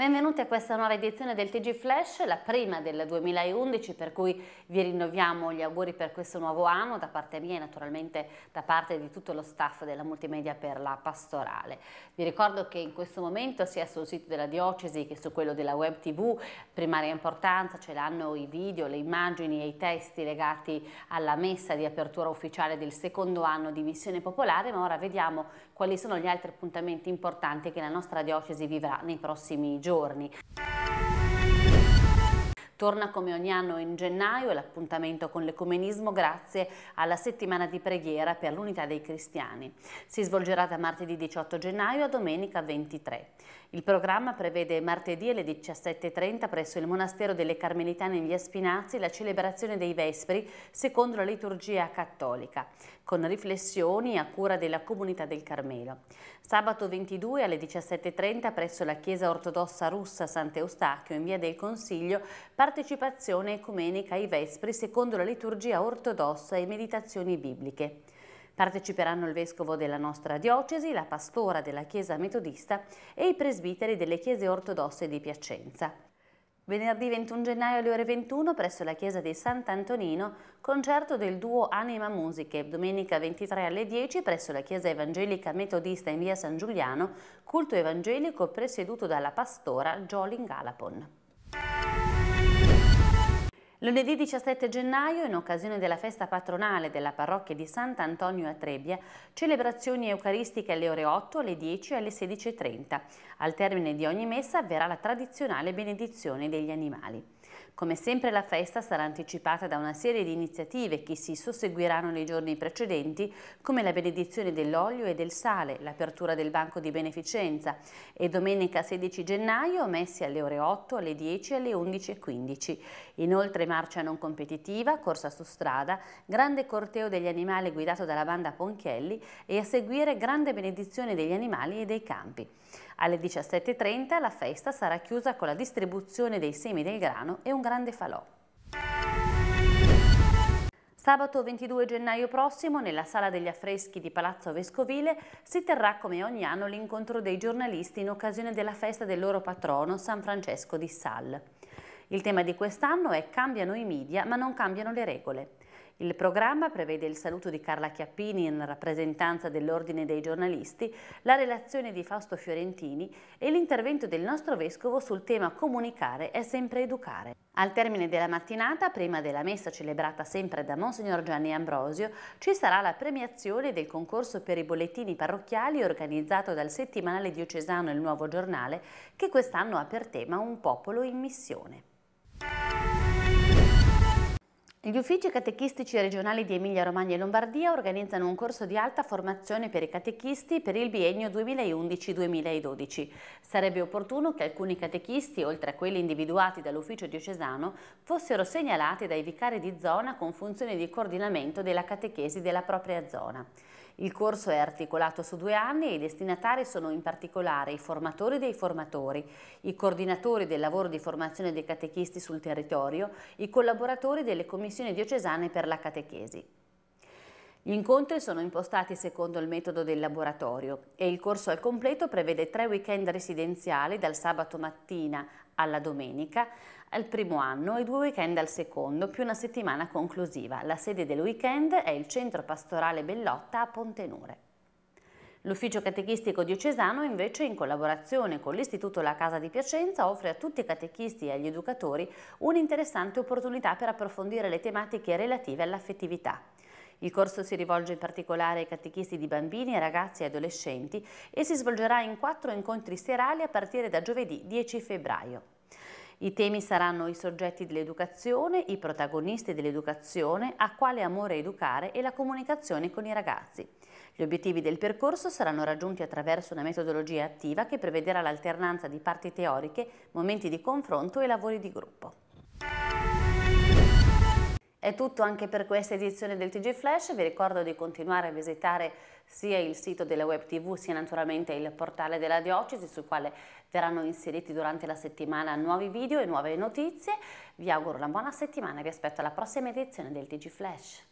Benvenuti a questa nuova edizione del TG Flash, la prima del 2011 per cui vi rinnoviamo gli auguri per questo nuovo anno da parte mia e naturalmente da parte di tutto lo staff della multimedia per la pastorale. Vi ricordo che in questo momento sia sul sito della diocesi che su quello della web tv primaria importanza ce l'hanno i video, le immagini e i testi legati alla messa di apertura ufficiale del secondo anno di missione popolare ma ora vediamo quali sono gli altri appuntamenti importanti che la nostra diocesi vivrà nei prossimi giorni giorni torna come ogni anno in gennaio l'appuntamento con l'ecumenismo grazie alla settimana di preghiera per l'unità dei cristiani. Si svolgerà da martedì 18 gennaio a domenica 23. Il programma prevede martedì alle 17.30 presso il Monastero delle Carmelitane in via Spinazzi la celebrazione dei Vespri secondo la liturgia cattolica, con riflessioni a cura della comunità del Carmelo. Sabato 22 alle 17.30 presso la Chiesa Ortodossa Russa Sant'Eustachio in via del Consiglio partecipazione ecumenica ai Vespri secondo la liturgia ortodossa e meditazioni bibliche. Parteciperanno il vescovo della nostra diocesi, la pastora della chiesa metodista e i presbiteri delle chiese ortodosse di Piacenza. Venerdì 21 gennaio alle ore 21 presso la chiesa di Sant'Antonino, concerto del duo Anima Musiche. Domenica 23 alle 10 presso la chiesa evangelica metodista in via San Giuliano, culto evangelico presieduto dalla pastora Jolin Galapon. Lunedì 17 gennaio, in occasione della festa patronale della parrocchia di Sant'Antonio a Trebbia, celebrazioni eucaristiche alle ore 8, alle 10 e alle 16.30. Al termine di ogni messa avverrà la tradizionale benedizione degli animali. Come sempre la festa sarà anticipata da una serie di iniziative che si susseguiranno nei giorni precedenti, come la benedizione dell'olio e del sale, l'apertura del banco di beneficenza e domenica 16 gennaio messi alle ore 8, alle 10 alle 11.15. Inoltre marcia non competitiva, corsa su strada, grande corteo degli animali guidato dalla banda Ponchielli e a seguire grande benedizione degli animali e dei campi. Alle 17.30 la festa sarà chiusa con la distribuzione dei semi del grano e un grande falò. Sabato 22 gennaio prossimo, nella Sala degli Affreschi di Palazzo Vescovile, si terrà come ogni anno l'incontro dei giornalisti in occasione della festa del loro patrono, San Francesco di Sal. Il tema di quest'anno è Cambiano i media ma non cambiano le regole. Il programma prevede il saluto di Carla Chiappini in rappresentanza dell'Ordine dei giornalisti, la relazione di Fausto Fiorentini e l'intervento del nostro vescovo sul tema comunicare è sempre educare. Al termine della mattinata, prima della messa celebrata sempre da Monsignor Gianni Ambrosio, ci sarà la premiazione del concorso per i bollettini parrocchiali organizzato dal settimanale diocesano Il Nuovo Giornale, che quest'anno ha per tema un popolo in missione. Gli uffici catechistici regionali di Emilia Romagna e Lombardia organizzano un corso di alta formazione per i catechisti per il biennio 2011-2012. Sarebbe opportuno che alcuni catechisti, oltre a quelli individuati dall'ufficio diocesano, fossero segnalati dai vicari di zona con funzione di coordinamento della catechesi della propria zona. Il corso è articolato su due anni e i destinatari sono in particolare i formatori dei formatori, i coordinatori del lavoro di formazione dei catechisti sul territorio, i collaboratori delle commissioni commissioni diocesane per la catechesi. Gli incontri sono impostati secondo il metodo del laboratorio e il corso al completo prevede tre weekend residenziali dal sabato mattina alla domenica al primo anno e due weekend al secondo più una settimana conclusiva. La sede del weekend è il Centro Pastorale Bellotta a Pontenure. L'ufficio catechistico diocesano invece in collaborazione con l'Istituto La Casa di Piacenza offre a tutti i catechisti e agli educatori un'interessante opportunità per approfondire le tematiche relative all'affettività. Il corso si rivolge in particolare ai catechisti di bambini, ragazzi e adolescenti e si svolgerà in quattro incontri serali a partire da giovedì 10 febbraio. I temi saranno i soggetti dell'educazione, i protagonisti dell'educazione, a quale amore educare e la comunicazione con i ragazzi. Gli obiettivi del percorso saranno raggiunti attraverso una metodologia attiva che prevederà l'alternanza di parti teoriche, momenti di confronto e lavori di gruppo. È tutto anche per questa edizione del TG Flash, vi ricordo di continuare a visitare sia il sito della web tv sia naturalmente il portale della diocesi sul quale verranno inseriti durante la settimana nuovi video e nuove notizie. Vi auguro una buona settimana e vi aspetto alla prossima edizione del TG Flash.